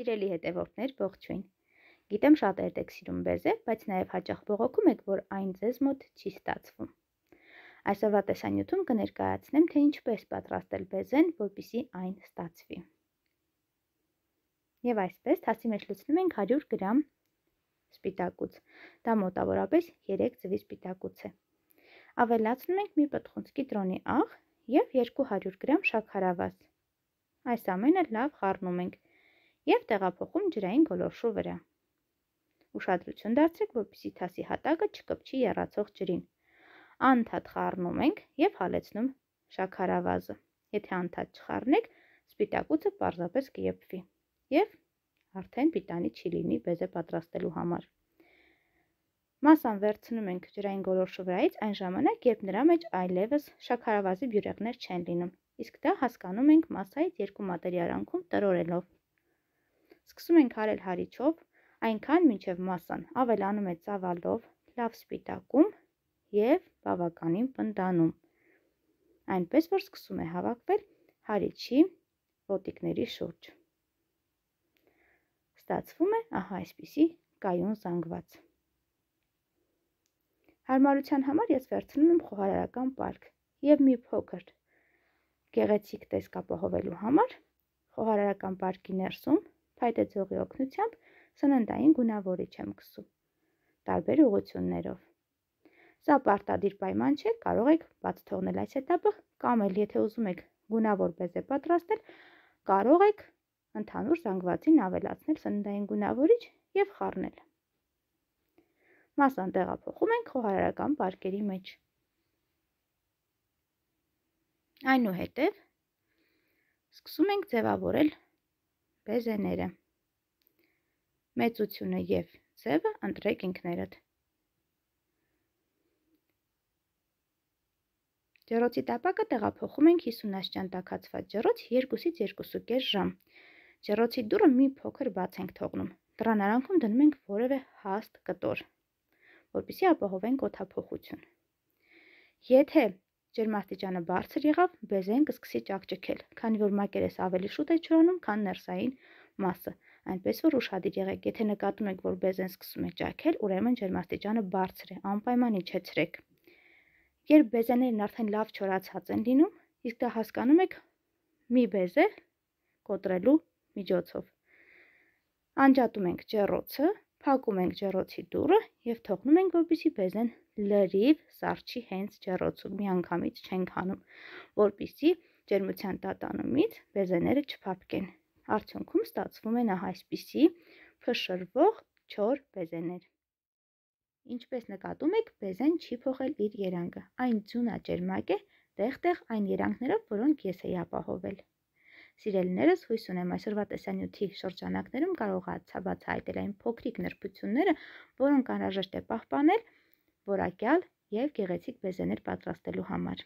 Սիրելի հետևորդներ, ողջույն։ Գիտեմ շատերդ եք սիրում բեզել, բայց նաև հաճախ բողոքում եք, որ այն ձեզ մոտ չի ստացվում։ Այսօրվա տեսանյութում կներկայացնեմ, թե ինչպես պատրաստել բեզեն, որպիսի այն ստացվի։ Եվ այսպես թասի մեջ լցնում ենք 100 գրամ սպիտակուց։ Դա մոտավորապես 3 ծվի սպիտակուց է։ Ավելացնում ենք մի պտխունցկի տրոնի աղ և 200 գրամ շաքարավազ։ Այս ամենը լավ խառնում ենք և տեղափոխում ջրային գոլորշու վրա։ Ուշադրություն դարձրեք, որպեսզի թասի հատակը չկպչի եռացող ջրին։ Անթատ խառնում ենք եւ հալեցնում շաքարավազը։ Եթե անթատ չխառնեք, սպիտակուցը պարզապես կեփվի եւ արդեն պիտանի չի լինի բեզե պատրաստելու համար։ Մասան վերցնում ենք ջրային գոլորշու վրայից այն ժամանակ, երբ նրա մեջ այլևս շաքարավազի բյուրեղներ չեն լինում, իսկ դա հասկանում ենք մասայից երկու մատերի արանքում տրորելով։ Սկսում ենք արել հարիչով, այնքան մինչև մասան, ավելանում է ծավալով, լավ սպիտակում և բավականին պնդանում։ Այնպես որ սկսում է հավաքվել հարիչի ոտիկների շուրջ։ Ստացվում է ահա այսպիսի կայուն զանգված։ Հարմարության համար ես վերցնում եմ խոհարարական պարկ և մի փոքր գեղեցիկ տեսք ապահովելու համար խոհարարական պարկի ներսում փայտե ձողի օգնությամբ սննդային գունավորիչ եմ քսում տարբեր ուղություններով։ Սա պարտադիր պայման չէ, կարող եք բաց թողնել այս этаպը կամ էլ եթե ուզում եք գունավոր բեզե պատրաստել, կարող եք ընդհանուր զանգվածին ավելացնել սննդային գունավորիչ եւ խառնել։ Մասան տեղափոխում ենք խոհարարական պարկերի մեջ։ Այնուհետև սկսում ենք ձևավորել բեզեները։ Մեծությունը և ձևը ընտրեք ինքներդ։ Ջրոցի տապակը տեղափոխում ենք 50 աստիճան տաքացված ջրոց 2-ից 2.5 ժամ։ Ջրոցի դուրը մի փոքր բաց ենք թողնում։ Դրա արանքում դնում ենք որևէ հաստ կտոր, որպեսզի ապահովենք օդափոխություն։ Եթե Ջերմաստիճանը բարձր եղավ, բեզեն կսկսի ճակճկել, քանի որ մակերես ավելի շուտ է չորանում, քան ներսային մասը։ Այնպես որ ուշադիր եղեք, եթե նկատում եք, որ բեզեն սկսում է ճակել, ուրեմն ջերմաստիճանը բարձր է, անպայման իջեցրեք։ Երբ բեզեներն արդեն լավ չորացած են լինում, իսկ դա հասկանում եք մի բեզ է կոտրելու միջոցով։ Անջատում ենք ջեռոցը, փակում ենք ջեռոցի դուռը եւ թողնում ենք, որպեսզի բեզեն լրիվ սառչի հենց ջեռոցում միանգամից չենք հանում, որpիսի ջերմության տատանումից բեզեները չփափկեն։ Արդյունքում ստացվում են ահա այսպիսի փշրվող չոր բեզեներ։ Ինչպես նկատում եք, բեզեն չի փոխել իր երանգը։ Այն ձյունա ջերմակ է, տեղ-տեղ այն երանգներով, որոնք ես էի ապահովել։ Սիրելիներս, հույս ունեմ այսօրվա տեսանյութի շրջանակներում կարողացա բացահայտել այն փոքրիկ նրբությունները, որոնք անհրաժեշտ է պահպանել որակյալ և գեղեցիկ բեզեներ պատրաստելու համար։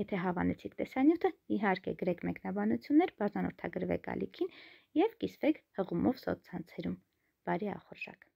Եթե հավանեցիք տեսանյութը, իհարկե գրեք մեկնաբանություններ, բաժանորդագրվեք ալիքին և կիսվեք հղումով սոցցանցերում։ Բարի ախորժակ։